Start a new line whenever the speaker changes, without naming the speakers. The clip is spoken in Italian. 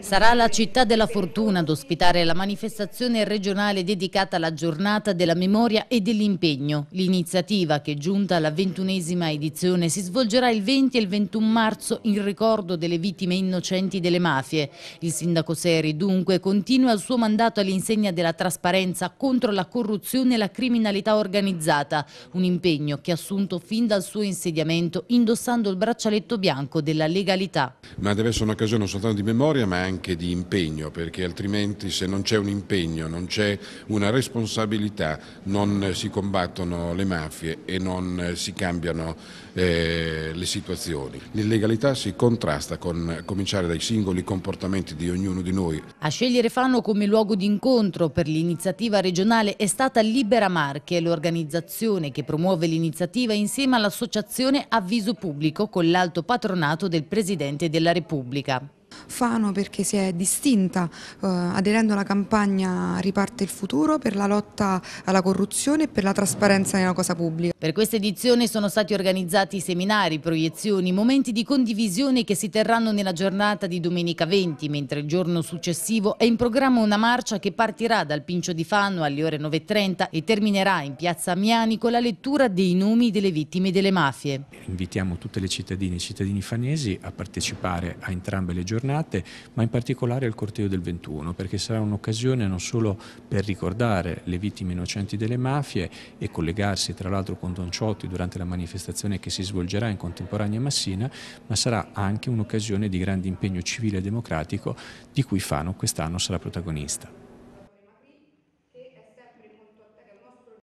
Sarà la città della fortuna ad ospitare la manifestazione regionale dedicata alla giornata della memoria e dell'impegno. L'iniziativa, che è giunta alla ventunesima edizione, si svolgerà il 20 e il 21 marzo in ricordo delle vittime innocenti delle mafie. Il sindaco Seri, dunque, continua il suo mandato all'insegna della trasparenza contro la corruzione e la criminalità organizzata, un impegno che ha assunto fin dal suo insediamento indossando il braccialetto bianco della legalità.
Ma deve essere un'occasione non soltanto di memoria, memoria ma anche di impegno, perché altrimenti se non c'è un impegno, non c'è una responsabilità, non si combattono le mafie e non si cambiano eh, le situazioni. L'illegalità si contrasta con a cominciare dai singoli comportamenti di ognuno di noi.
A scegliere Fano come luogo di incontro per l'iniziativa regionale è stata Libera Marche, l'organizzazione che promuove l'iniziativa insieme all'associazione Avviso Pubblico con l'alto patronato del Presidente della Repubblica.
Fano perché si è distinta eh, aderendo alla campagna Riparte il futuro per la lotta alla corruzione e per la trasparenza nella cosa pubblica.
Per questa edizione sono stati organizzati seminari, proiezioni, momenti di condivisione che si terranno nella giornata di domenica 20, mentre il giorno successivo è in programma una marcia che partirà dal Pincio di Fano alle ore 9.30 e terminerà in piazza Miani con la lettura dei nomi delle vittime delle mafie.
Invitiamo tutte le cittadine e i cittadini fanesi a partecipare a entrambe le giornate Fiammate, ma in particolare al corteo del 21, perché sarà un'occasione non solo per ricordare le vittime innocenti delle mafie e collegarsi tra l'altro con Don Ciotti durante la manifestazione che si svolgerà in contemporanea Massina, ma sarà anche un'occasione di grande impegno civile e democratico di cui Fano quest'anno sarà protagonista.